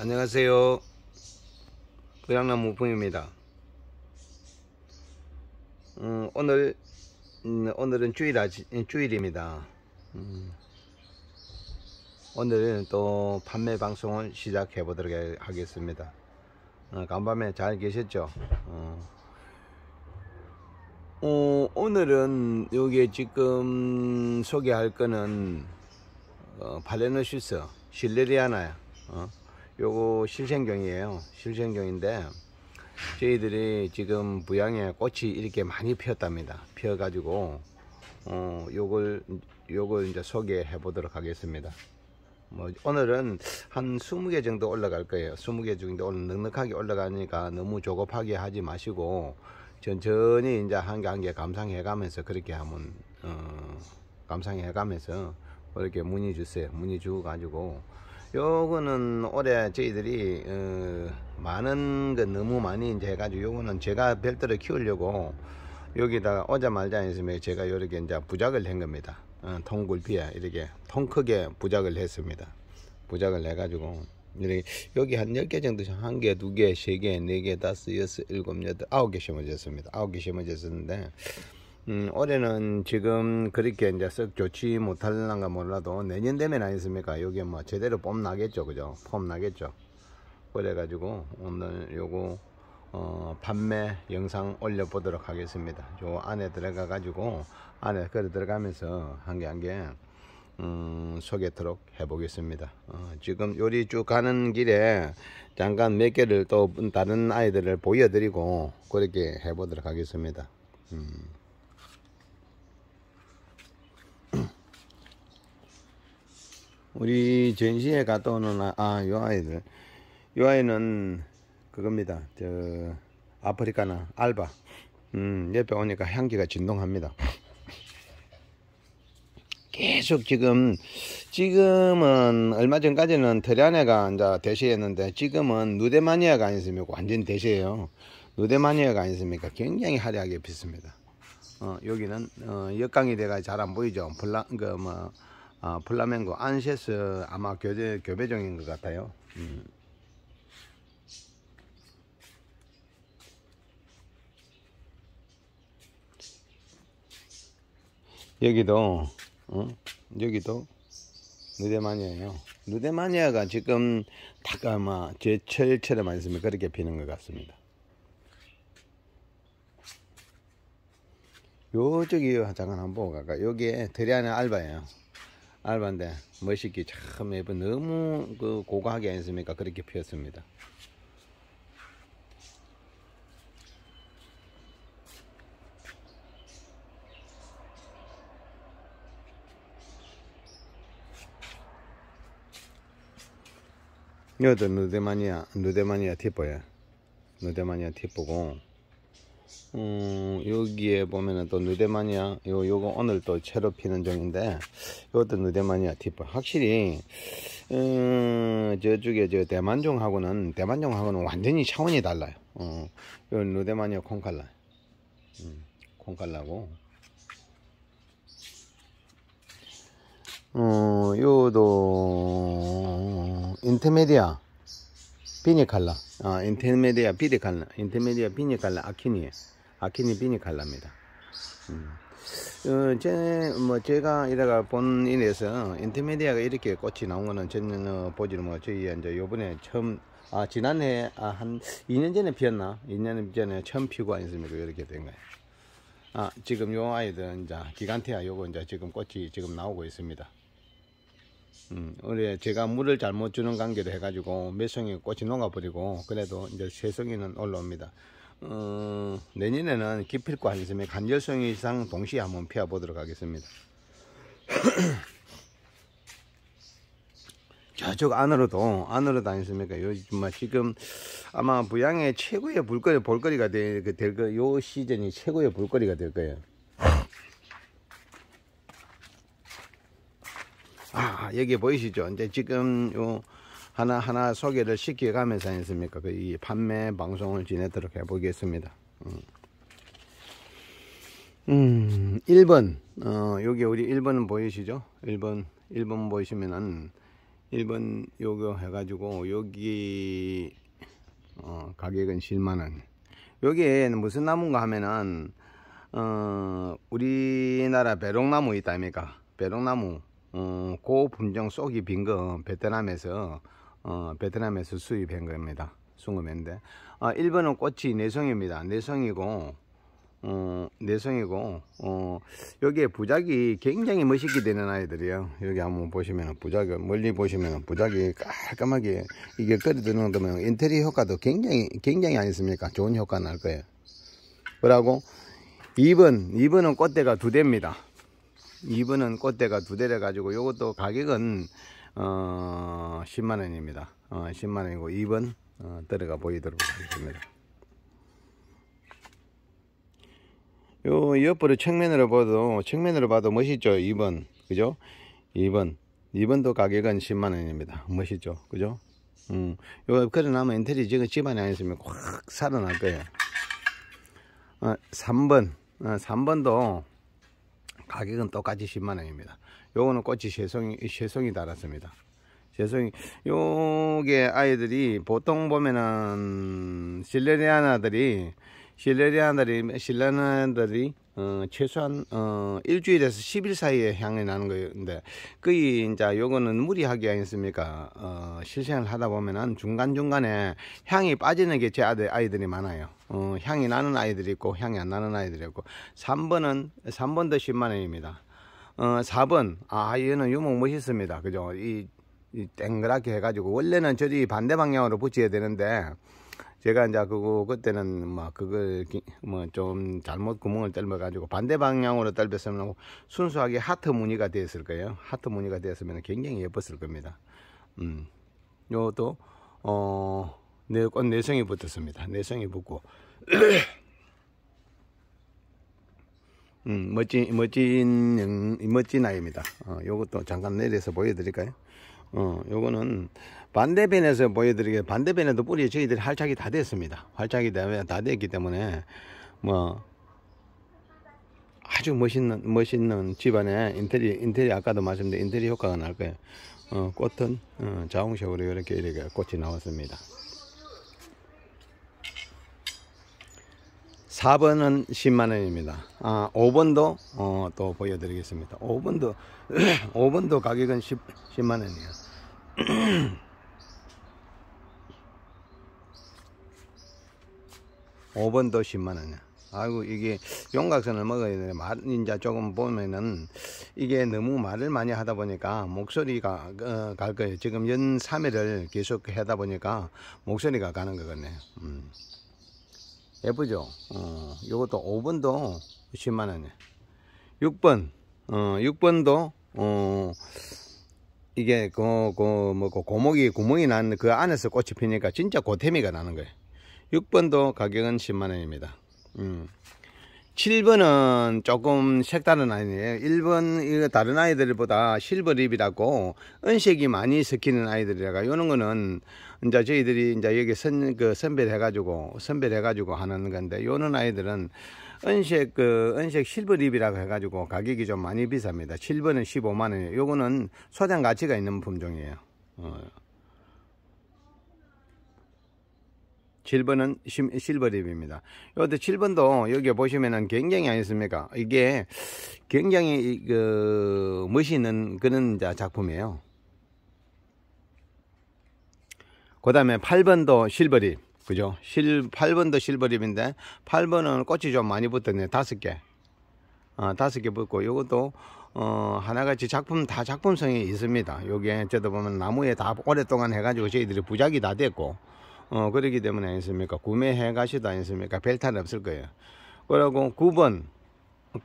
안녕하세요 고향남 무풍입니다 음, 오늘 음, 오늘은 주일 아지, 주일입니다 음, 오늘은 또 판매 방송을 시작해 보도록 하겠습니다 어, 간밤에 잘 계셨죠 어, 어, 오늘은 여기에 지금 소개할 거는 어, 파레노시스 실레리아나야 어? 요거 실생경이에요 실생경인데 저희들이 지금 부양에 꽃이 이렇게 많이 피었답니다 피어 가지고 어 요걸 요걸 이제 소개해 보도록 하겠습니다 뭐 오늘은 한 20개 정도 올라갈 거예요 20개 정도 오늘 넉넉하게 올라가니까 너무 조급하게 하지 마시고 천천히 이제 한 개 한 개 감상해 가면서 그렇게 하면 어, 감상해 가면서 이렇게 문의 주세요 문의 주고 가지고 요거는 올해 저희들이 어, 많은 거 너무 많이 이제 해가지고 요거는 제가 별도로 키우려고 여기다가 오자말자 했으면 제가 요렇게 이제 부작을 한 겁니다. 어, 통굴피에 이렇게 통 크게 부작을 했습니다. 부작을 해가지고 여기 한 10개 정도 한 개, 두 개, 세 개, 네 개, 다섯, 여섯, 일곱, 여덟, 아홉 개 심어졌습니다. 아홉 개 심어졌었는데 음, 올해는 지금 그렇게 이제 썩 좋지 못할란가 몰라도 내년 되면 아니습니까? 겠 여기 뭐 제대로 뽐 나겠죠, 그죠? 폼 나겠죠. 그래가지고 오늘 요거 어, 판매 영상 올려보도록 하겠습니다. 요 안에 들어가가지고 안에 그어 들어가면서 한 개 한개 음, 소개토록 해보겠습니다. 어, 지금 요리 쭉 가는 길에 잠깐 몇 개를 또 다른 아이들을 보여드리고 그렇게 해보도록 하겠습니다. 음. 우리 전시회 갔다 오는 아요 아, 아이들 요 아이는 그겁니다 저 아프리카나 알바 음 옆에 오니까 향기가 진동합니다 계속 지금 지금은 얼마 전까지는 트리안네가 이제 대시했는데 지금은 누데마니아가 아니습니까 완전 대시에요 누데마니아가 아니습니까 굉장히 화려하게 피습니다 어 여기는 어, 역강이 돼가 잘 안 보이죠 블랑 그뭐 아, 플라멩고 안세스 아마 교대, 교배종인 것 같아요 음. 여기도 어? 여기도 누데마니아에요 누데마니아가 지금 다가마 제철처럼 말씀면 그렇게 피는 것 같습니다 요쪽이 잠깐 한번 보고 갈까요 여기에 드리아는 알바예요 알바인데 멋있게 참 예쁜 너무 그 고가하게 않습니까 그렇게 피었습니다 이것도 누데마니아 누데마니아 티포야 누데마니아 티포고 음, 여기에 보면은 또 누데마니아 요 요거 오늘 또 채로 피는 종인데 이것도 누데마니아 티프 확실히 음, 저쪽에 저 대만종하고는 대만종하고는 완전히 차원이 달라요. 어, 요 누데마니아 콩칼라, 음, 콩칼라고. 어, 요도 인테메디아 피니칼라, 아 인테메디아 피니칼라, 인테메디아 피니칼라 아키니에. 아키니비니 갈랍니다. 음. 어, 제, 뭐, 제가 이래가 본 일에서 인터미디어가 이렇게 꽃이 나온 거는 저는 어, 보지는 뭐, 저희 이제 요번에 처음, 아, 지난해, 아, 한 2년 전에 피었나? 2년 전에 처음 피고 아니습니까? 이렇게 된 거예요. 아, 지금 요 아이들, 이제, 기간테아 요거 이제 지금 꽃이 지금 나오고 있습니다. 음, 우리 제가 물을 잘못 주는 관계로 해가지고 몇 송이 꽃이 녹아버리고, 그래도 이제 세 송이는 올라옵니다. 어, 내년에는 기필과 한섬의 간절성 이상 동시에 한번 피워 보도록 하겠습니다. 저쪽 안으로도 안으로다 아니습니까? 요 지금 아마 부양의 최고의 볼거리 볼거리가 될될요 그, 시즌이 최고의 볼거리가 될 거예요. 아 여기 보이시죠? 이제 지금 요 하나하나 소개를 시켜가면서 했습니까? 그 이 판매 방송을 지내도록 해보겠습니다. 음, 1번. 음, 어, 여기 우리 1번 은 보이시죠? 1번, 1번 보시면은 이 1번 요거 해가지고 여기 어, 가격은 1만한 여기에 무슨 나무인가 하면은 어, 우리나라 배롱나무 있다 아닙니까? 배롱나무 어, 고분정 그 속이 빈거 베트남에서 어, 베트남에서 수입한 겁니다. 숭어인데 아, 1번은 꽃이 내성입니다. 내성이고 어, 내성이고 어, 여기에 부작이 굉장히 멋있게 되는 아이들이에요. 여기 한번 보시면 부작이 멀리 보시면 부작이 깔끔하게 이게 끌어드는 거면 인테리어 효과도 굉장히 굉장히 아니습니까? 좋은 효과 날 거예요. 그러고 2번 2번은 꽃대가 두 대입니다. 2번은 꽃대가 두 대래 가지고 이것도 가격은 어, 10만원입니다 어, 10만원이고 2번 어, 들어가 보이도록 하겠습니다 요 옆으로 측면으로 봐도 측면으로 봐도 멋있죠 2번 그죠 2번 2번도 가격은 10만원입니다 멋있죠 그죠 음, 요 걸어나면 인테리어 지금 집안에 안 있으면 확 살아날 거예요 어, 3번 어, 3번도 가격은 똑같이 10만원입니다 요거는 꽃이 쇠송이 쇠송이 달았습니다 죄송이 요게 아이들이 보통 보면은 실레리아나들이 실레리아나들이 실레리아나들이 어, 최소한 어, 일주일에서 10일 사이에 향이 나는 거였는데 거의 이제 요거는 무리하게했습니까 어, 실생을 하다 보면은 중간중간에 향이 빠지는 게 제 아들 아이들이 많아요 어, 향이 나는 아이들이 있고 향이 안 나는 아이들이 있고 3번은 3번 더 10만 원입니다 어, 4번. 아, 얘는 유목 멋있습니다. 그죠? 이, 이 땡그랗게 해가지고, 원래는 저기 반대 방향으로 붙여야 되는데, 제가 이제 그거, 그때는 막 뭐 그걸, 뭐좀 잘못 구멍을 떨어가지고 반대 방향으로 떫었으면 순수하게 하트 무늬가 되었을 거예요. 하트 무늬가 되었으면 굉장히 예뻤을 겁니다. 음. 요것도, 어, 네, 꽃 내성이 붙었습니다. 내성이 붙고. 음, 멋진 멋진 음, 멋진 아이입니다. 어, 요것도 잠깐 내려서 보여드릴까요? 어, 요거는 반대편에서 보여드리게 반대편에도 뿌리 저희들이 활착이 다 됐습니다. 활착이 다 됐기 때문에 뭐 아주 멋있는 멋있는 집안에 인테리어 인테리어 아까도 말씀드린 인테리어 효과가 날 거예요. 어, 꽃은 어, 자홍색으로 이렇게 이렇게 꽃이 나왔습니다. 4번은 10만원입니다 아, 5번도 어, 또 보여드리겠습니다 5번도 5번도 가격은 10, 10만원이에요 5번도 10만원이야 아이고 이게 용각선을 먹어야 되는데 말 이제 조금 보면은 이게 너무 말을 많이 하다 보니까 목소리가 어, 갈 거예요 지금 연 3회를 계속 하다 보니까 목소리가 가는 거같네요 음. 예쁘죠 어, 요것도 5번도 10만원이야 6번 어, 6번도 어, 이게 그, 그, 뭐, 그 고목이 구멍이 난 그 안에서 꽃이 피니까 진짜 고태미가 나는 거예요 6번도 가격은 10만원입니다 음. 7번은 조금 색다른 아이예요. 1번 이거 다른 아이들보다 실버립이라고 은색이 많이 섞이는 아이들이라가 요런 거는 이제 저희들이 이제 여기 선, 그 선별해 가지고 선별해 가지고 하는 건데 요런 아이들은 은색 그 은색 실버립이라고 해 가지고 가격이 좀 많이 비쌉니다. 7번은 15만 원이에요. 요거는 소장 가치가 있는 품종이에요. 어. 7번은 실버립입니다. 요때 7번도 여기 보시면은 굉장히 아니습니까? 이게 굉장히 그 멋있는 그런 작품이에요. 그 다음에 8번도 실버립. 그죠? 실, 8번도 실버립인데 8번은 꽃이 좀 많이 붙었네. 요5 개. 아, 어, 다개 붙고 이것도 어, 하나같이 작품 다 작품성이 있습니다. 요게 저도 보면 나무에 다 오랫동안 해가지고 저희들이 부작이 다 됐고 어, 그러기 때문에 아니습니까? 구매해 가시도 아니습니까? 별탈 없을 거예요. 그리고 9번.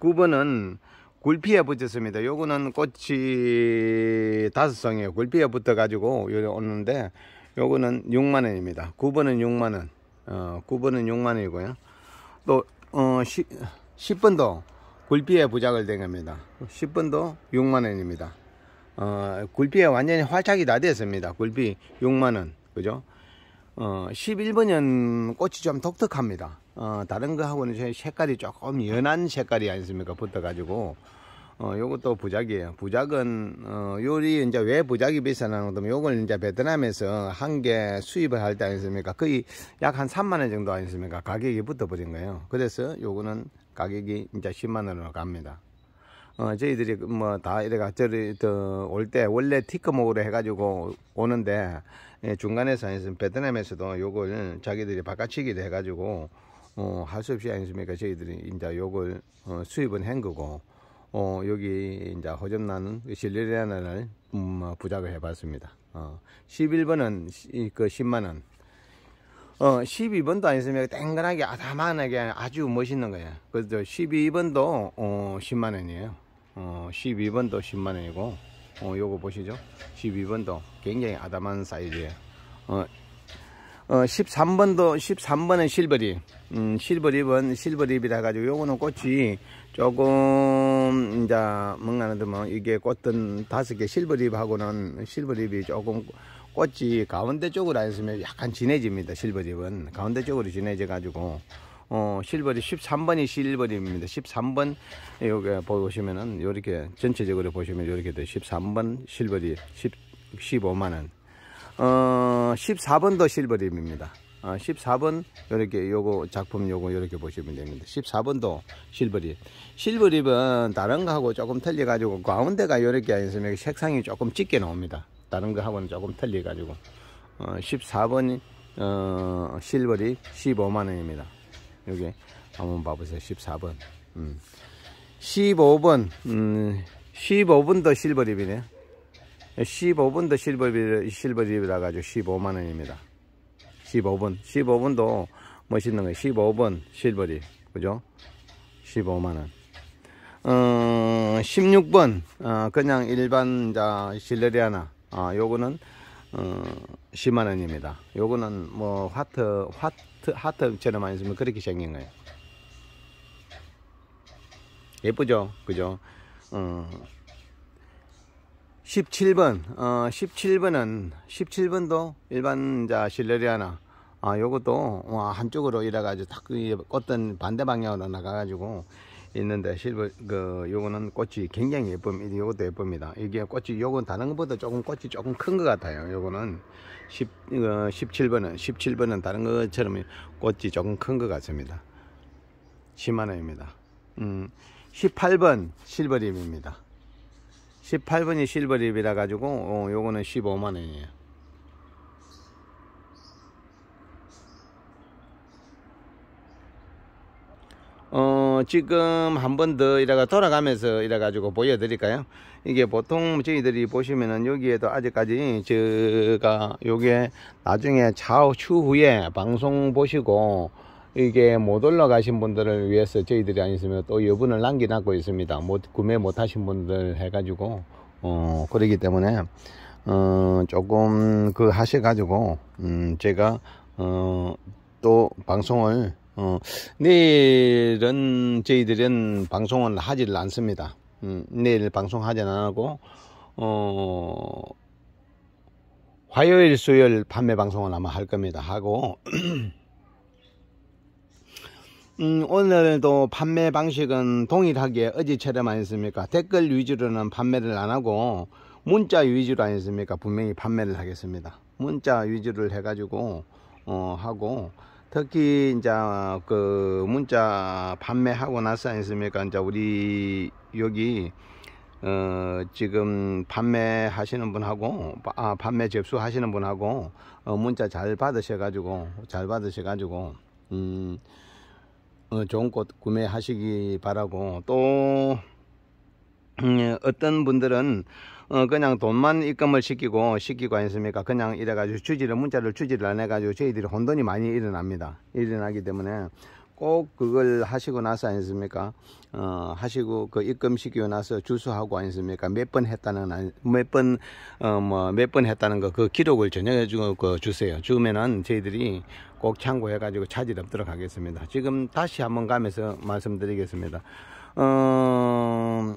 9번은 굴피에 붙였습니다. 요거는 꽃이 다섯 송이에요. 굴피에 붙어 가지고 요리 오는데 요거는 6만 원입니다. 9번은 6만 원. 어, 9번은 6만 원이고요. 또 어, 10, 10번도 굴피에 부작을 된 겁니다. 10번도 6만 원입니다. 어, 굴피에 완전히 활착이 다 됐습니다. 굴피 6만 원. 그죠? 어, 11번연 꽃이 좀 독특합니다. 어, 다른 거하고는 색깔이 조금 연한 색깔이 아니습니까? 붙어가지고. 어, 요것도 부작이에요. 부작은, 어, 요리, 이제 왜 부작이 비싸나 하면 요걸 이제 베트남에서 한 개 수입을 할 때 아니습니까? 거의 약 한 3만원 정도 아니습니까? 가격이 붙어버린 거예요. 그래서 요거는 가격이 이제 10만원으로 갑니다. 어, 저희들이 그 뭐다 이래가 저리 올때 원래 티커목으로 해가지고 오는데 예, 중간에서 아니면 베트남에서도 요걸 자기들이 바꿔치기를 해가지고 어, 할 수 없이 아니습니까 저희들이 이제 요걸 어, 수입은 헹구고 어, 여기 이제 허접나는 그 실리레나를 음, 뭐 부작을 해봤습니다. 어, 11번은 시, 그 10만원 어, 12번도 안으면 땡근하게 아담하게 아주 멋있는 거야. 그래서 12번도 어, 10만 원이에요. 어, 12번도 10만 원이고 어, 요거 보시죠. 12번도 굉장히 아담한 사이즈예요. 어, 어, 13번도 13번은 실버립. 음, 실버립은 실버립이라 가지고 요거는 꽃이 조금 이제 뭔가 하면 뭐 이게 꽃은 다섯 개 실버립하고는 실버립이 조금 꽃이 가운데 쪽으로 앉으면 약간 진해집니다. 실버집은 가운데 네. 쪽으로 진해져 가지고 어, 실버리 13번이 실버리입니다. 13번 여기 보시면은 이렇게 전체적으로 보시면 이렇게 돼 13번 실버리 1 5만 원. 어, 14번도 실버립입니다 어, 14번 이렇게 요거 작품 요거 이렇게 보시면 됩니다. 14번도 실버립. 실버립은 다른 거하고 조금 틀려 가지고 가운데가 이렇게 안 있으면 색상이 조금 짙게 나옵니다. 다른 거하고는 조금 틀려 가지고 어, 14번 어, 실버리 15만원입니다 여기 한번 봐보세요 14번 음. 15번 음, 15분도 실버립이네 15분도 실버립, 실버립이라 가지고 15만원입니다 15분 15분도 멋있는 거예요 15번 실버리 그죠 15만원 어, 16번 어, 그냥 일반 자 실내리 하나 아, 요거는 어, 10만원입니다. 요거는 뭐 화트 화트 화트처럼많안 쓰면 그렇게 생긴 거예요. 예쁘죠? 그죠? 어, 17번 어, 17번은 17번도 일반자 실레리아나 아, 요것도 와, 한쪽으로 이래가지고 딱 어떤 반대 방향으로 나가가지고 있는데 실버 그 요거는 꽃이 굉장히 예쁩니다 요것도 예쁩니다 이게 꽃이 요건 다른 것보다 조금 꽃이 조금 큰 것 같아요 요거는 10, 어, 17번은 17번은 다른 것처럼 꽃이 조금 큰 것 같습니다 10만원입니다 음, 18번 실버립입니다 18번이 실버립이라 가지고 어, 요거는 15만원이에요 지금 한 번 더 이래가 돌아가면서 이래 가지고 보여드릴까요 이게 보통 저희들이 보시면은 여기에도 아직까지 제가 요게 나중에 좌우 추후에 방송 보시고 이게 못 올라가신 분들을 위해서 저희들이 아니시면또 여분을 남겨놨고 있습니다 못 구매 못 하신 분들 해가지고 어 그러기 때문에 어 조금 그 하셔 가지고 음 제가 어 또 방송을 어, 내일은 저희들은 방송은 하지를 않습니다. 음, 내일 방송하지 않고 어, 화요일 수요일 판매 방송은 아마 할 겁니다. 하고 음, 오늘도 판매 방식은 동일하게 어제처럼 안했습니까 댓글 위주로는 판매를 안 하고 문자 위주로 안했습니까 분명히 판매를 하겠습니다. 문자 위주를 해가지고 어, 하고 특히 이제 어, 그 문자 판매하고 나서 않습니까? 이제 우리 여기 어, 지금 판매하시는 분하고 아, 판매 접수하시는 분하고 어, 문자 잘 받으셔가지고 잘 받으셔가지고 음, 어, 좋은 꽃 구매하시기 바라고 또 음, 예, 어떤 분들은 어 그냥 돈만 입금을 시키고 시키고 했습니까 그냥 이래 가지고 주지를 문자를 주지를 안해 가지고 저희들이 혼돈이 많이 일어납니다 일어나기 때문에 꼭 그걸 하시고 나서 아습니까 어, 하시고 그 입금시키고 나서 주소하고 아습니까몇 번 했다는 몇번 어, 뭐몇번 했다는 거그 기록을 전혀 주고 그 주세요 주면은 저희들이 꼭 참고해 가지고 차질 없도록 하겠습니다 지금 다시 한번 가면서 말씀드리겠습니다 어...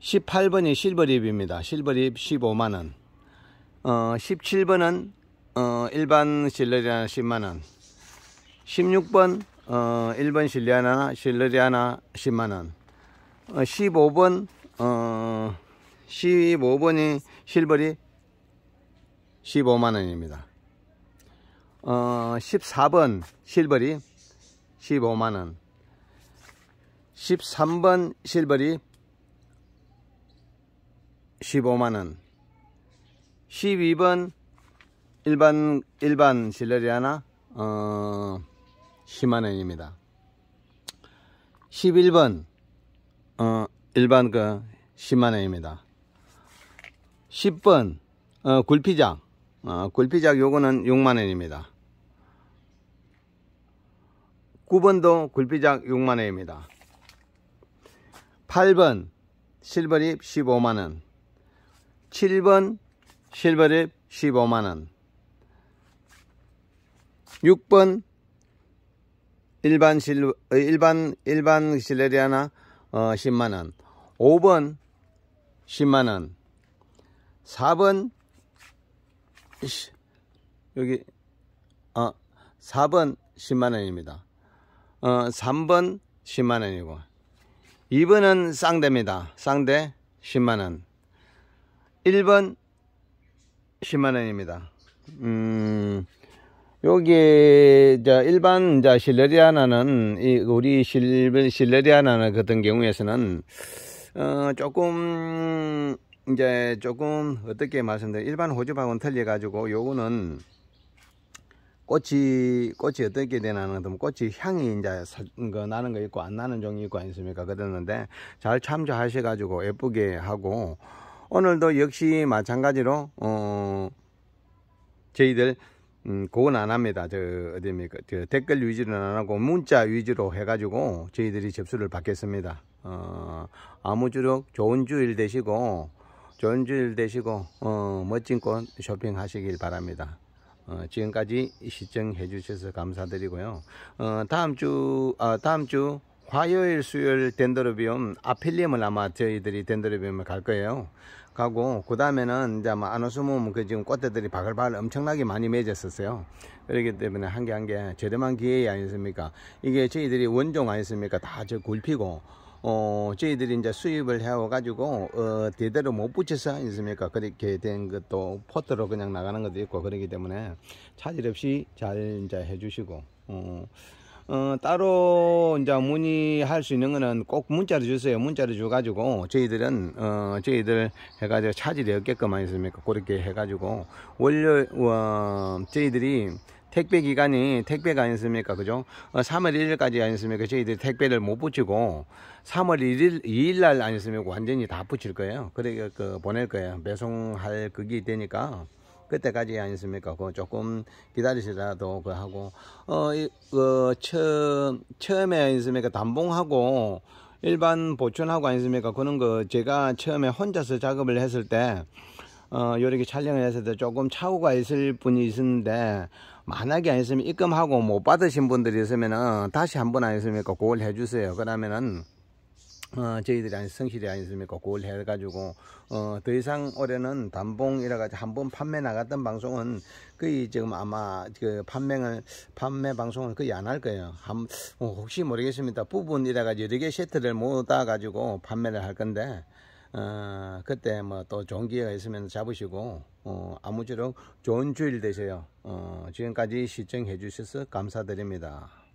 18번이 실버립입니다. 실버립 15만원. 어, 17번은 어, 일반 실러리아나 10만원. 16번 어, 일반 실리아나 실러리아나 10만원. 어, 15번 어, 15번이 실버립 15만원입니다. 어, 14번 실버립 15만원. 13번 실버립 15만원 12번 일반 일반 실내리아나 어, 10만원입니다 11번 어, 일반 그 10만원입니다 10번 어, 굴피작 어, 굴피작 요거는 6만원입니다 9번도 굴피작 6만원입니다 8번 실버립 15만원 7번 실버랩 15만원 6번 일반 실 어, 일반 일반 실내리아나 어, 10만원 5번 10만원 4번 여기 어, 4번 10만원입니다 어, 3번 10만원이고 2번은 쌍대입니다 쌍대 10만원 1번 10만원입니다. 음, 여기, 자, 일반, 자, 실레리아나는, 이, 우리 실, 레리아나는 같은 경우에서는, 어, 조금, 이제, 조금, 어떻게 말씀드려, 일반 호주하고 틀려가지고, 요거는, 꽃이, 꽃이 어떻게 되나는, 뭐 꽃이 향이 이제, 그, 나는 거 있고, 안 나는 종이 있고, 아니습니까? 그랬는데, 잘 참조하셔가지고, 예쁘게 하고, 오늘도 역시 마찬가지로 어 저희들 음, 그건 안 합니다. 저, 어디입니까? 저 댓글 위주는 안 하고, 문자 위주로 해가지고, 저희들이 접수를 받겠습니다. 어, 아무쪼록 좋은 주일 되시고, 좋은 주일 되시고, 어, 멋진 꽃 쇼핑하시길 바랍니다. 어, 지금까지 시청해 주셔서 감사드리고요. 어, 다음 주, 아, 다음 주, 화요일, 수요일 덴드로비움, 아필리움을 아마 저희들이 덴드로비움을 갈 거예요. 가고, 그 다음에는 이제 아마 아노스뮴, 그 지금 꽃대들이 바글바글 엄청나게 많이 맺었었어요. 그렇기 때문에 한 개 한 개 저렴한 기회 아니겠습니까? 이게 저희들이 원종 아니겠습니까? 다저 굴피고, 어, 저희들이 이제 수입을 해와가지고, 어, 대대로 못 붙여서 아니습니까? 그렇게 된 것도 포트로 그냥 나가는 것도 있고, 그러기 때문에 차질 없이 잘 이제 해주시고, 어, 어, 따로 이제 문의할 수 있는 거는 꼭문자를 주세요. 문자를 줘가지고 저희들은 어, 저희들 해가지고 차질이 없게끔 하겠습니까? 그렇게 해가지고 원료 어, 저희들이 택배 기간이 택배가 아니습니까 그죠? 어, 3월 1일까지 아니습니까? 저희들이 택배를 못 붙이고 3월 1일 2일 날 아니습니까? 완전히 다 붙일 거예요. 그래 그 보낼 거예요. 배송할 그게 되니까. 그때까지 아니습니까? 그 조금 기다리시라도 어, 그 하고 어그 처음 처음에 아니습니까? 단봉하고 일반 보존하고 아니습니까? 그는 그 제가 처음에 혼자서 작업을 했을 때 어, 요렇게 촬영을 했을 때 조금 차오가 있을 분이 있었는데, 만약에 안 있으면 입금하고 못 받으신 분들이 있으면은, 다시 한번 안 있습니까? 그걸 해주세요. 그러면은, 어, 저희들이 안 성실이 아니습니까? 그걸 해가지고, 어, 더 이상 올해는 단봉이라가지고 한 번 판매 나갔던 방송은 거의 지금 아마 그 판매는, 판매 방송은 거의 안 할 거예요. 한, 어, 혹시 모르겠습니다. 부분이라가지고 여러 개 세트를 모아가지고 판매를 할 건데, 어, 그때 뭐또 좋은 기회가 있으면 잡으시고, 어, 아무쪼록 좋은 주일 되세요. 어, 지금까지 시청해 주셔서 감사드립니다.